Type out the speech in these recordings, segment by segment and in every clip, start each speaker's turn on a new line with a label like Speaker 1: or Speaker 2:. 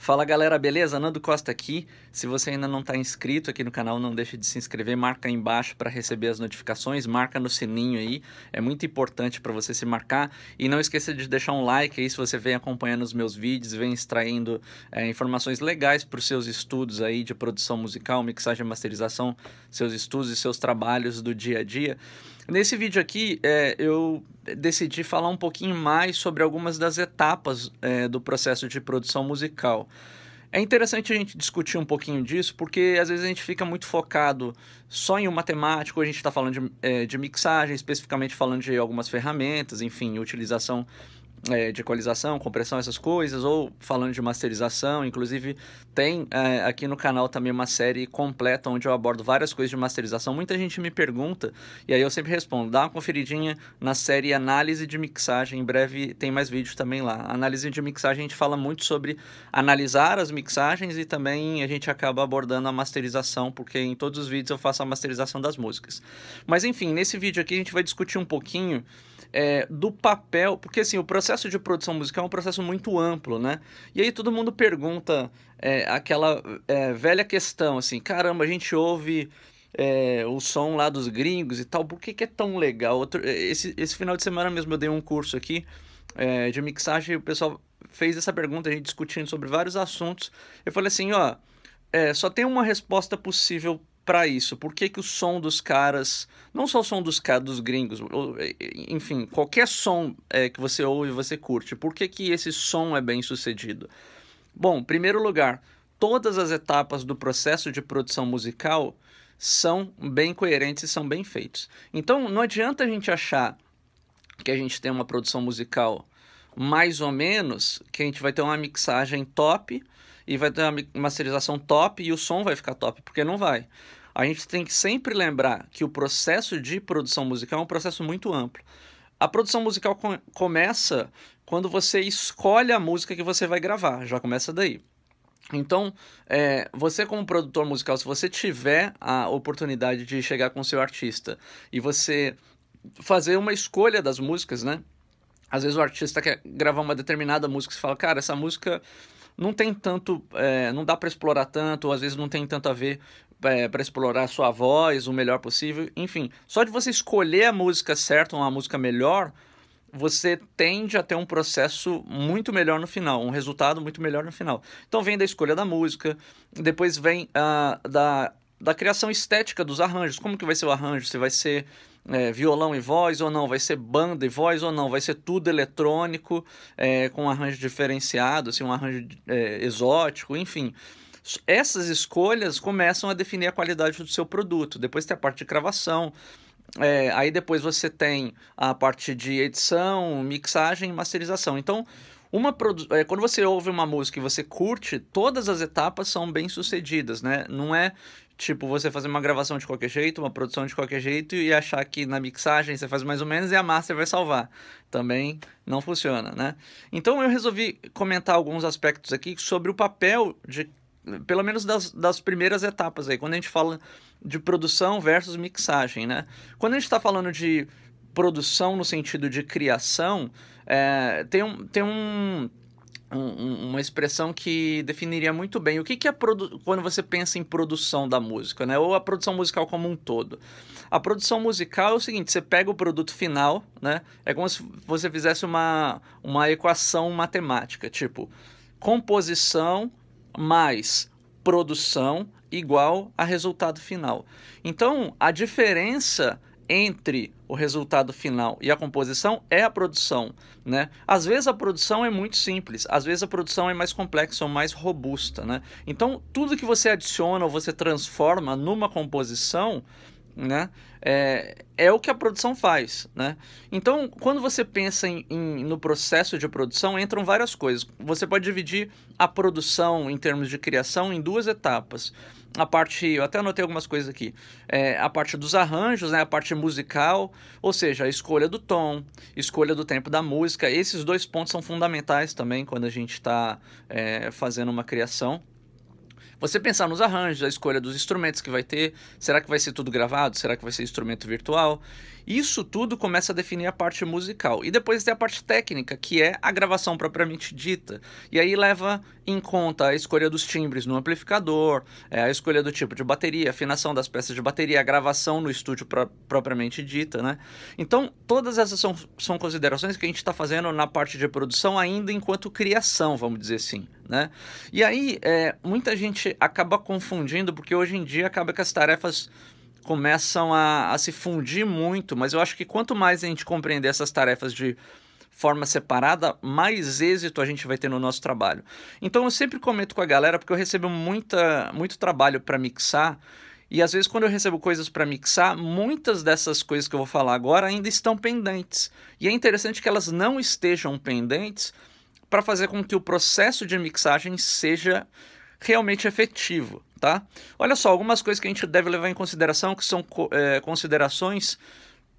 Speaker 1: Fala galera, beleza? Nando Costa aqui. Se você ainda não está inscrito aqui no canal, não deixe de se inscrever, marca aí embaixo para receber as notificações, marca no sininho aí, é muito importante para você se marcar. E não esqueça de deixar um like aí se você vem acompanhando os meus vídeos, vem extraindo é, informações legais para os seus estudos aí de produção musical, mixagem e masterização, seus estudos e seus trabalhos do dia a dia. Nesse vídeo aqui, é, eu decidi falar um pouquinho mais sobre algumas das etapas é, do processo de produção musical. É interessante a gente discutir um pouquinho disso, porque às vezes a gente fica muito focado só em um matemático ou a gente está falando de, é, de mixagem, especificamente falando de algumas ferramentas, enfim, utilização é, de equalização, compressão, essas coisas, ou falando de masterização, inclusive tem é, aqui no canal também uma série completa onde eu abordo várias coisas de masterização. Muita gente me pergunta, e aí eu sempre respondo: dá uma conferidinha na série Análise de Mixagem, em breve tem mais vídeos também lá. Análise de mixagem a gente fala muito sobre analisar as mixagens e também a gente acaba abordando a masterização, porque em todos os vídeos eu faço a masterização das músicas. Mas enfim, nesse vídeo aqui a gente vai discutir um pouquinho é, do papel, porque assim, o processo de produção musical é um processo muito amplo, né? E aí todo mundo pergunta é, aquela é, velha questão, assim, caramba, a gente ouve é, o som lá dos gringos e tal, por que, que é tão legal? Outro, é, esse, esse final de semana mesmo eu dei um curso aqui é, de mixagem e o pessoal fez essa pergunta, a gente discutindo sobre vários assuntos. Eu falei assim, ó, só tem uma resposta possível para isso? Por que, que o som dos caras, não só o som dos caras, dos gringos, enfim, qualquer som é, que você ouve e você curte, por que, que esse som é bem sucedido? Bom, em primeiro lugar, todas as etapas do processo de produção musical são bem coerentes e são bem feitos. Então, não adianta a gente achar que a gente tem uma produção musical mais ou menos, que a gente vai ter uma mixagem top e vai ter uma masterização top e o som vai ficar top, porque não vai a gente tem que sempre lembrar que o processo de produção musical é um processo muito amplo. A produção musical com começa quando você escolhe a música que você vai gravar, já começa daí. Então, é, você como produtor musical, se você tiver a oportunidade de chegar com o seu artista e você fazer uma escolha das músicas, né? Às vezes o artista quer gravar uma determinada música e fala, cara, essa música não tem tanto, é, não dá para explorar tanto, ou às vezes não tem tanto a ver é, para explorar a sua voz o melhor possível. Enfim, só de você escolher a música certa, uma música melhor, você tende a ter um processo muito melhor no final, um resultado muito melhor no final. Então vem da escolha da música, depois vem uh, da, da criação estética dos arranjos. Como que vai ser o arranjo? Se vai ser é, violão e voz ou não? Vai ser banda e voz ou não? Vai ser tudo eletrônico, é, com um arranjo diferenciado, assim, um arranjo é, exótico, enfim essas escolhas começam a definir a qualidade do seu produto. Depois tem a parte de cravação. É, aí depois você tem a parte de edição, mixagem, masterização. Então, uma é, quando você ouve uma música e você curte, todas as etapas são bem sucedidas, né? Não é tipo você fazer uma gravação de qualquer jeito, uma produção de qualquer jeito e achar que na mixagem você faz mais ou menos e a master vai salvar. Também não funciona, né? Então eu resolvi comentar alguns aspectos aqui sobre o papel de pelo menos das, das primeiras etapas aí, quando a gente fala de produção versus mixagem, né? Quando a gente está falando de produção no sentido de criação, é, tem, um, tem um, um, uma expressão que definiria muito bem o que, que é quando você pensa em produção da música, né? Ou a produção musical como um todo. A produção musical é o seguinte: você pega o produto final, né? É como se você fizesse uma, uma equação matemática, tipo composição mais produção igual a resultado final. Então, a diferença entre o resultado final e a composição é a produção, né? Às vezes a produção é muito simples, às vezes a produção é mais complexa ou mais robusta, né? Então, tudo que você adiciona ou você transforma numa composição né? É, é o que a produção faz, né? Então, quando você pensa em, em, no processo de produção, entram várias coisas. Você pode dividir a produção em termos de criação em duas etapas. A parte, eu até anotei algumas coisas aqui, é, a parte dos arranjos, né? A parte musical, ou seja, a escolha do tom, escolha do tempo da música. Esses dois pontos são fundamentais também quando a gente está é, fazendo uma criação. Você pensar nos arranjos, a escolha dos instrumentos que vai ter, será que vai ser tudo gravado? Será que vai ser instrumento virtual? Isso tudo começa a definir a parte musical. E depois tem a parte técnica, que é a gravação propriamente dita. E aí leva em conta a escolha dos timbres no amplificador, é, a escolha do tipo de bateria, a afinação das peças de bateria, a gravação no estúdio propriamente dita, né? Então, todas essas são, são considerações que a gente está fazendo na parte de produção ainda enquanto criação, vamos dizer assim, né? E aí, é, muita gente acaba confundindo, porque hoje em dia acaba que as tarefas começam a, a se fundir muito, mas eu acho que quanto mais a gente compreender essas tarefas de forma separada, mais êxito a gente vai ter no nosso trabalho. Então eu sempre comento com a galera porque eu recebo muita, muito trabalho para mixar e às vezes, quando eu recebo coisas para mixar, muitas dessas coisas que eu vou falar agora ainda estão pendentes. E é interessante que elas não estejam pendentes para fazer com que o processo de mixagem seja realmente efetivo tá? Olha só, algumas coisas que a gente deve levar em consideração, que são é, considerações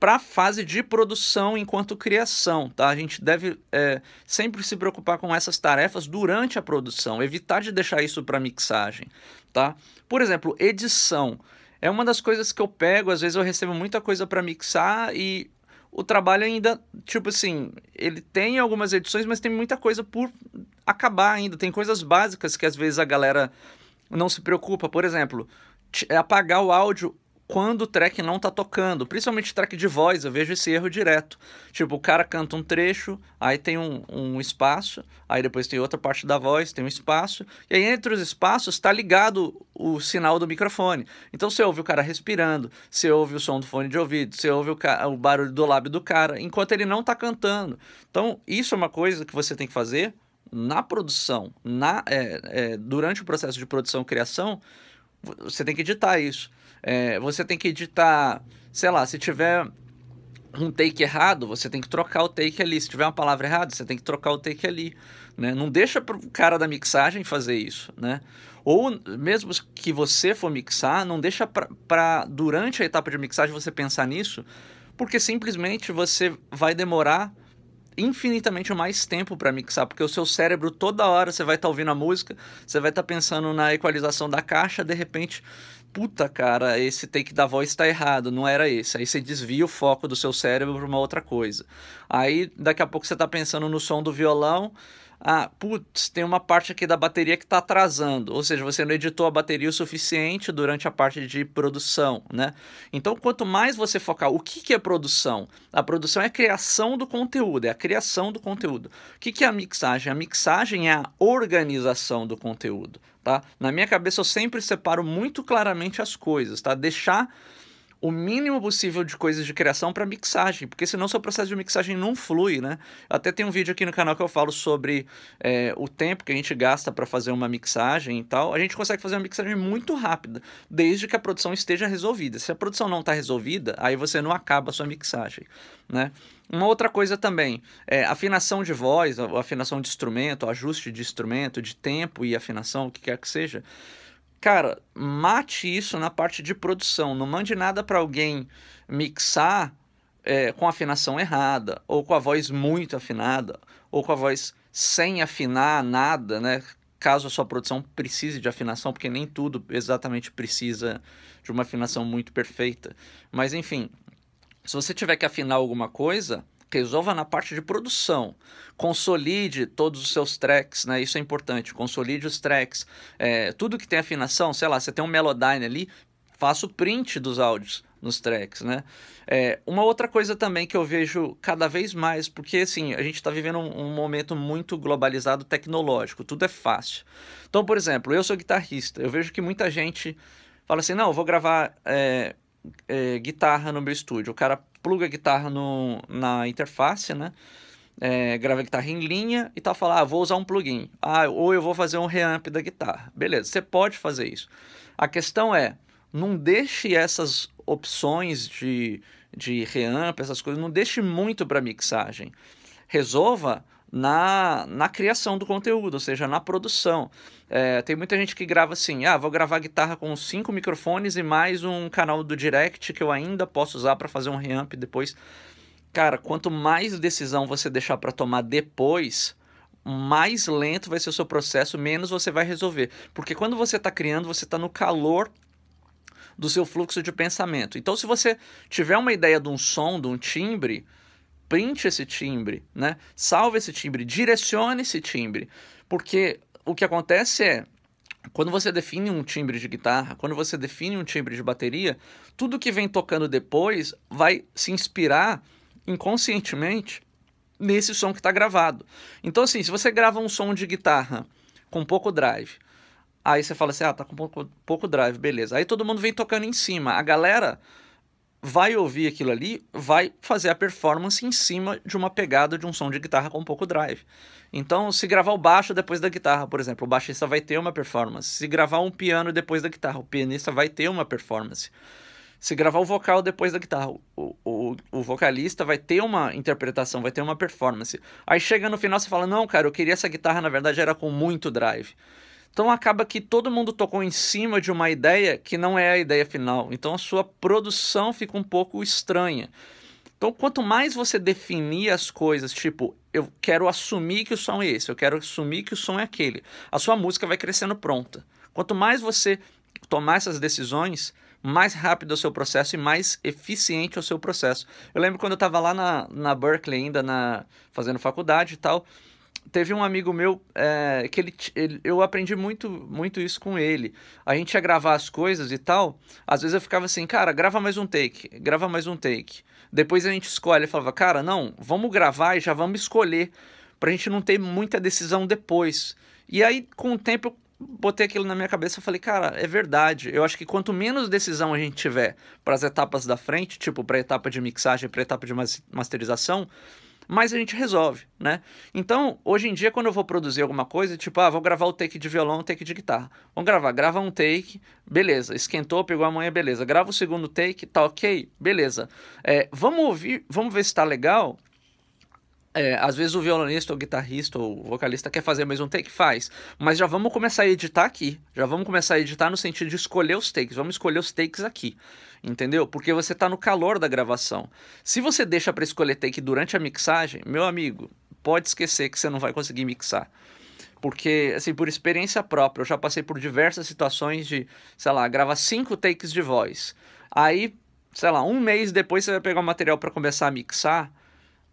Speaker 1: para a fase de produção enquanto criação, tá? A gente deve é, sempre se preocupar com essas tarefas durante a produção, evitar de deixar isso para mixagem, tá? Por exemplo, edição. É uma das coisas que eu pego, às vezes eu recebo muita coisa para mixar e o trabalho ainda, tipo assim, ele tem algumas edições, mas tem muita coisa por acabar ainda. Tem coisas básicas que às vezes a galera não se preocupa, por exemplo, é apagar o áudio quando o track não tá tocando, principalmente track de voz, eu vejo esse erro direto. Tipo, o cara canta um trecho, aí tem um, um espaço, aí depois tem outra parte da voz, tem um espaço, e aí entre os espaços está ligado o sinal do microfone. Então você ouve o cara respirando, você ouve o som do fone de ouvido, você ouve o, o barulho do lábio do cara, enquanto ele não tá cantando. Então, isso é uma coisa que você tem que fazer na produção, na, é, é, durante o processo de produção e criação, você tem que editar isso. É, você tem que editar, sei lá, se tiver um take errado, você tem que trocar o take ali. Se tiver uma palavra errada, você tem que trocar o take ali. Né? Não deixa para o cara da mixagem fazer isso, né? Ou mesmo que você for mixar, não deixa para durante a etapa de mixagem você pensar nisso, porque simplesmente você vai demorar infinitamente mais tempo para mixar, porque o seu cérebro toda hora você vai estar tá ouvindo a música, você vai estar tá pensando na equalização da caixa, de repente, puta cara, esse take da voz está errado, não era esse. Aí você desvia o foco do seu cérebro para uma outra coisa. Aí daqui a pouco você está pensando no som do violão ah, putz, tem uma parte aqui da bateria que está atrasando, ou seja, você não editou a bateria o suficiente durante a parte de produção, né? Então, quanto mais você focar, o que, que é produção? A produção é a criação do conteúdo, é a criação do conteúdo. O que, que é a mixagem? A mixagem é a organização do conteúdo, tá? Na minha cabeça, eu sempre separo muito claramente as coisas, tá? Deixar o mínimo possível de coisas de criação para mixagem, porque senão seu processo de mixagem não flui, né? Até tem um vídeo aqui no canal que eu falo sobre é, o tempo que a gente gasta para fazer uma mixagem e tal. A gente consegue fazer uma mixagem muito rápida, desde que a produção esteja resolvida. Se a produção não está resolvida, aí você não acaba a sua mixagem, né? Uma outra coisa também, é, afinação de voz, afinação de instrumento, ajuste de instrumento, de tempo e afinação, o que quer que seja cara, mate isso na parte de produção. Não mande nada para alguém mixar é, com afinação errada, ou com a voz muito afinada, ou com a voz sem afinar nada, né? Caso a sua produção precise de afinação, porque nem tudo exatamente precisa de uma afinação muito perfeita. Mas enfim, se você tiver que afinar alguma coisa, resolva na parte de produção, consolide todos os seus tracks, né? Isso é importante, consolide os tracks, é, tudo que tem afinação, sei lá, você tem um melodyne ali, faça o print dos áudios nos tracks, né? É, uma outra coisa também que eu vejo cada vez mais, porque assim, a gente está vivendo um, um, momento muito globalizado tecnológico, tudo é fácil. Então, por exemplo, eu sou guitarrista, eu vejo que muita gente fala assim, não, eu vou gravar é, é, guitarra no meu estúdio. O cara pluga a guitarra no, na interface, né? É, grava a guitarra em linha e está falando, ah, vou usar um plugin, ah, ou eu vou fazer um reamp da guitarra. Beleza, você pode fazer isso. A questão é, não deixe essas opções de, de reamp, essas coisas, não deixe muito para mixagem. Resolva na, na criação do conteúdo, ou seja, na produção. É, tem muita gente que grava assim, ah, vou gravar guitarra com cinco microfones e mais um canal do Direct que eu ainda posso usar para fazer um reamp depois. Cara, quanto mais decisão você deixar para tomar depois, mais lento vai ser o seu processo, menos você vai resolver. Porque quando você está criando, você está no calor do seu fluxo de pensamento. Então, se você tiver uma ideia de um som, de um timbre, print esse timbre, né? Salve esse timbre, direcione esse timbre. Porque o que acontece é, quando você define um timbre de guitarra, quando você define um timbre de bateria, tudo que vem tocando depois vai se inspirar inconscientemente nesse som que está gravado. Então, assim, se você grava um som de guitarra com pouco drive, aí você fala assim: ah, tá com pouco, pouco drive, beleza. Aí todo mundo vem tocando em cima. A galera vai ouvir aquilo ali, vai fazer a performance em cima de uma pegada de um som de guitarra com pouco drive. Então, se gravar o baixo depois da guitarra, por exemplo, o baixista vai ter uma performance. Se gravar um piano depois da guitarra, o pianista vai ter uma performance. Se gravar o vocal depois da guitarra, o, o, o vocalista vai ter uma interpretação, vai ter uma performance. Aí chega no final, você fala: Não, cara, eu queria essa guitarra, na verdade, era com muito drive. Então acaba que todo mundo tocou em cima de uma ideia que não é a ideia final. Então a sua produção fica um pouco estranha. Então quanto mais você definir as coisas, tipo, eu quero assumir que o som é esse, eu quero assumir que o som é aquele, a sua música vai crescendo pronta. Quanto mais você tomar essas decisões, mais rápido é o seu processo e mais eficiente é o seu processo. Eu lembro quando eu estava lá na, na Berkeley ainda, na, fazendo faculdade e tal, teve um amigo meu é, que ele, ele, eu aprendi muito muito isso com ele a gente ia gravar as coisas e tal às vezes eu ficava assim cara grava mais um take grava mais um take depois a gente escolhe eu falava cara não vamos gravar e já vamos escolher pra gente não ter muita decisão depois e aí com o tempo eu botei aquilo na minha cabeça e falei cara é verdade eu acho que quanto menos decisão a gente tiver para as etapas da frente tipo para etapa de mixagem para etapa de masterização mas a gente resolve, né? Então, hoje em dia, quando eu vou produzir alguma coisa, tipo, ah, vou gravar o take de violão, o take de guitarra. Vamos gravar, grava um take, beleza. Esquentou, pegou a manhã, beleza. Grava o segundo take, tá ok, beleza. É, vamos ouvir, vamos ver se tá legal. É, às vezes o violonista, ou guitarrista, ou vocalista quer fazer mais um take, faz. Mas já vamos começar a editar aqui. Já vamos começar a editar no sentido de escolher os takes. Vamos escolher os takes aqui. Entendeu? Porque você está no calor da gravação. Se você deixa para escolher take durante a mixagem, meu amigo, pode esquecer que você não vai conseguir mixar. Porque, assim, por experiência própria, eu já passei por diversas situações de, sei lá, gravar cinco takes de voz. Aí, sei lá, um mês depois você vai pegar o material para começar a mixar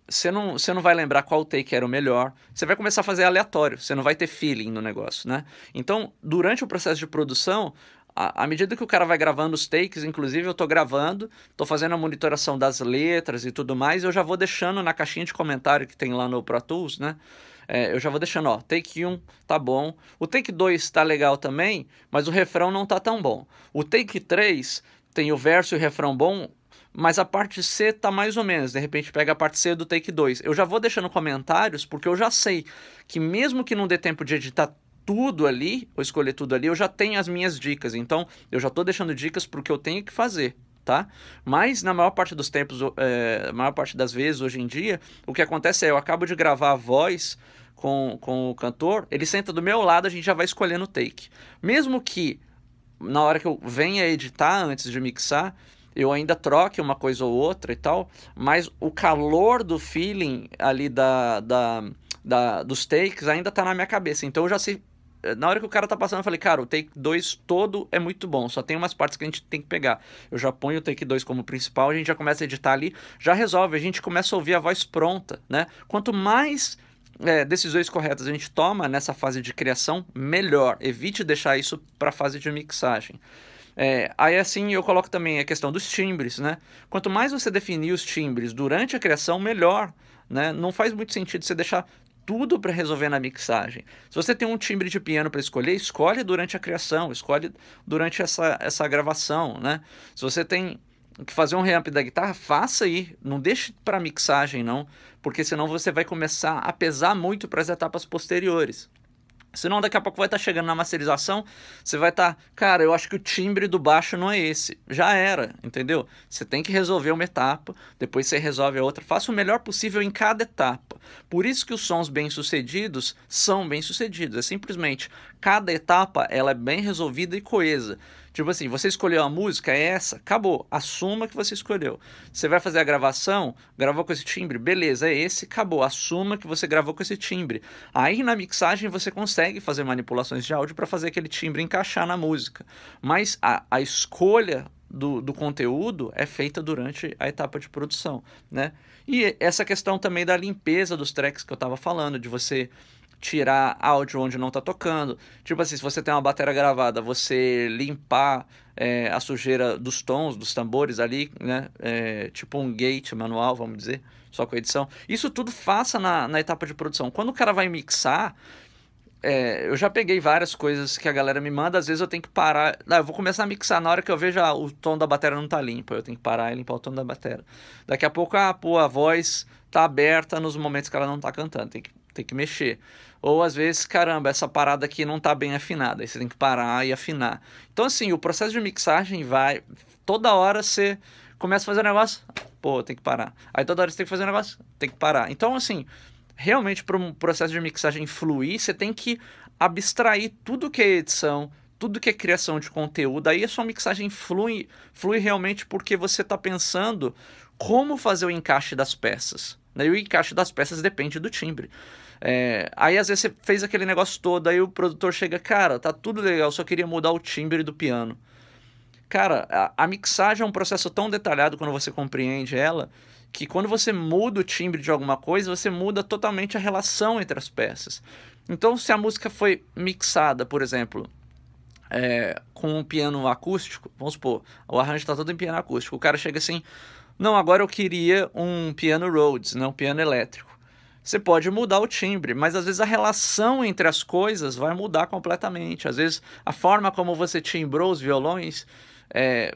Speaker 1: você não, você não vai lembrar qual take era o melhor. Você vai começar a fazer aleatório, você não vai ter feeling no negócio, né? Então, durante o processo de produção, à medida que o cara vai gravando os takes, inclusive eu estou gravando, estou fazendo a monitoração das letras e tudo mais, eu já vou deixando na caixinha de comentário que tem lá no Pro Tools, né? É, eu já vou deixando, ó, take 1 tá bom, o take 2 tá legal também, mas o refrão não tá tão bom. O take 3 tem o verso e o refrão bom, mas a parte C tá mais ou menos. De repente pega a parte C do take 2. Eu já vou deixando comentários, porque eu já sei que mesmo que não dê tempo de editar tudo ali, ou escolher tudo ali, eu já tenho as minhas dicas. Então, eu já tô deixando dicas pro que eu tenho que fazer, tá? Mas na maior parte dos tempos, é, maior parte das vezes hoje em dia, o que acontece é eu acabo de gravar a voz com, com o cantor, ele senta do meu lado, a gente já vai escolhendo o take. Mesmo que na hora que eu venha editar antes de mixar, eu ainda troque uma coisa ou outra e tal, mas o calor do feeling ali da, da, da dos takes ainda tá na minha cabeça. Então eu já sei. Na hora que o cara tá passando, eu falei, cara, o take 2 todo é muito bom, só tem umas partes que a gente tem que pegar. Eu já ponho o take 2 como principal, a gente já começa a editar ali, já resolve, a gente começa a ouvir a voz pronta, né? Quanto mais é, decisões corretas a gente toma nessa fase de criação, melhor. Evite deixar isso para a fase de mixagem. É, aí assim eu coloco também a questão dos timbres, né? Quanto mais você definir os timbres durante a criação, melhor. Né? Não faz muito sentido você deixar tudo para resolver na mixagem. Se você tem um timbre de piano para escolher, escolhe durante a criação, escolhe durante essa, essa gravação, né? Se você tem que fazer um reamp da guitarra, faça aí, não deixe para mixagem não, porque senão você vai começar a pesar muito para as etapas posteriores. Senão daqui a pouco vai estar tá chegando na masterização, você vai estar, tá, cara, eu acho que o timbre do baixo não é esse. Já era, entendeu? Você tem que resolver uma etapa, depois você resolve a outra. Faça o melhor possível em cada etapa. Por isso que os sons bem-sucedidos são bem-sucedidos. É simplesmente cada etapa ela é bem resolvida e coesa. Tipo assim, você escolheu a música, é essa, acabou. Assuma que você escolheu. Você vai fazer a gravação, gravou com esse timbre, beleza, é esse, acabou. Assuma que você gravou com esse timbre. Aí na mixagem você consegue fazer manipulações de áudio para fazer aquele timbre encaixar na música. Mas a, a escolha do, do, conteúdo é feita durante a etapa de produção, né? E essa questão também da limpeza dos tracks que eu estava falando, de você tirar áudio onde não está tocando. Tipo assim, se você tem uma bateria gravada, você limpar é, a sujeira dos tons, dos tambores ali, né? É, tipo um gate manual, vamos dizer, só com edição. Isso tudo faça na, na etapa de produção. Quando o cara vai mixar, é, eu já peguei várias coisas que a galera me manda, às vezes eu tenho que parar. Ah, eu vou começar a mixar na hora que eu vejo ah, o tom da bateria não tá limpo, eu tenho que parar e limpar o tom da bateria. Daqui a pouco, ah, pô, a voz tá aberta nos momentos que ela não tá cantando, tem que tem que mexer. Ou às vezes, caramba, essa parada aqui não tá bem afinada, aí você tem que parar e afinar. Então, assim, o processo de mixagem vai. Toda hora você começa a fazer um negócio, pô, tem que parar. Aí toda hora você tem que fazer um negócio, tem que parar. Então, assim, realmente para um processo de mixagem fluir, você tem que abstrair tudo que é edição, tudo que é criação de conteúdo. Aí a sua mixagem flui, flui realmente porque você está pensando como fazer o encaixe das peças. Né? E o encaixe das peças depende do timbre. É, aí às vezes você fez aquele negócio todo, aí o produtor chega, cara, tá tudo legal, só queria mudar o timbre do piano. Cara, a, a mixagem é um processo tão detalhado quando você compreende ela, que quando você muda o timbre de alguma coisa, você muda totalmente a relação entre as peças. Então, se a música foi mixada, por exemplo, é, com um piano acústico, vamos supor, o arranjo está todo em piano acústico, o cara chega assim, não, agora eu queria um piano Rhodes, não né, um piano elétrico. Você pode mudar o timbre, mas às vezes a relação entre as coisas vai mudar completamente. Às vezes a forma como você timbrou os violões é,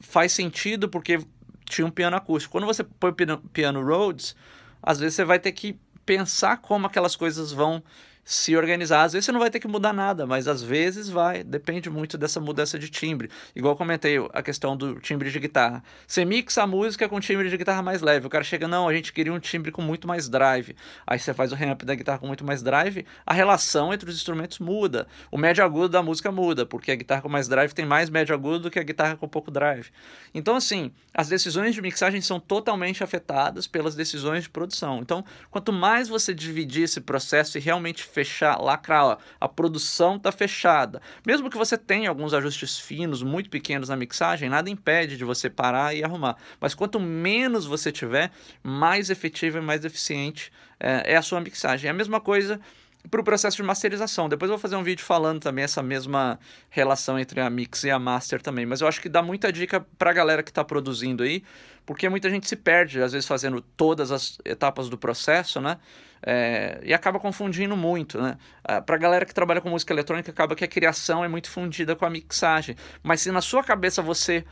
Speaker 1: faz sentido porque tinha um piano acústico. Quando você põe piano, piano Rhodes, às vezes você vai ter que pensar como aquelas coisas vão se organizar. Às vezes você não vai ter que mudar nada, mas às vezes vai. Depende muito dessa mudança de timbre. Igual comentei a questão do timbre de guitarra. Você mixa a música com timbre de guitarra mais leve. O cara chega, não, a gente queria um timbre com muito mais drive. Aí você faz o ramp da guitarra com muito mais drive. A relação entre os instrumentos muda. O médio agudo da música muda, porque a guitarra com mais drive tem mais médio agudo do que a guitarra com pouco drive. Então, assim, as decisões de mixagem são totalmente afetadas pelas decisões de produção. Então, quanto mais você dividir esse processo e realmente fechar, lacrar, ó, a produção está fechada. Mesmo que você tenha alguns ajustes finos, muito pequenos na mixagem, nada impede de você parar e arrumar. Mas quanto menos você tiver, mais efetiva e mais eficiente é, é a sua mixagem. É a mesma coisa para o processo de masterização. Depois eu vou fazer um vídeo falando também essa mesma relação entre a mix e a master também, mas eu acho que dá muita dica para a galera que está produzindo aí, porque muita gente se perde, às vezes, fazendo todas as etapas do processo, né? É, e acaba confundindo muito, né? É, para a galera que trabalha com música eletrônica, acaba que a criação é muito fundida com a mixagem. Mas se na sua cabeça você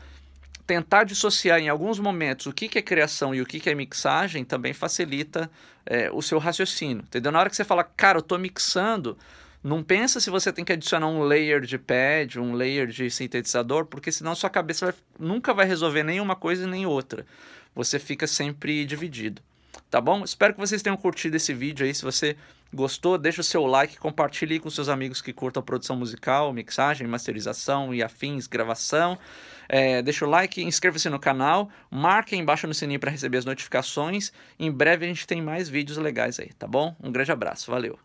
Speaker 1: tentar dissociar em alguns momentos o que, que é criação e o que, que é mixagem também facilita é, o seu raciocínio, entendeu? Na hora que você fala, cara, eu estou mixando, não pensa se você tem que adicionar um layer de pad, um layer de sintetizador, porque senão sua cabeça vai, nunca vai resolver nenhuma coisa nem outra. Você fica sempre dividido. Tá bom? Espero que vocês tenham curtido esse vídeo aí. Se você gostou, deixa o seu like, compartilhe com seus amigos que curtam produção musical, mixagem, masterização e afins, gravação. É, deixa o like, inscreva-se no canal, marque embaixo no sininho para receber as notificações. Em breve a gente tem mais vídeos legais aí, tá bom? Um grande abraço, valeu!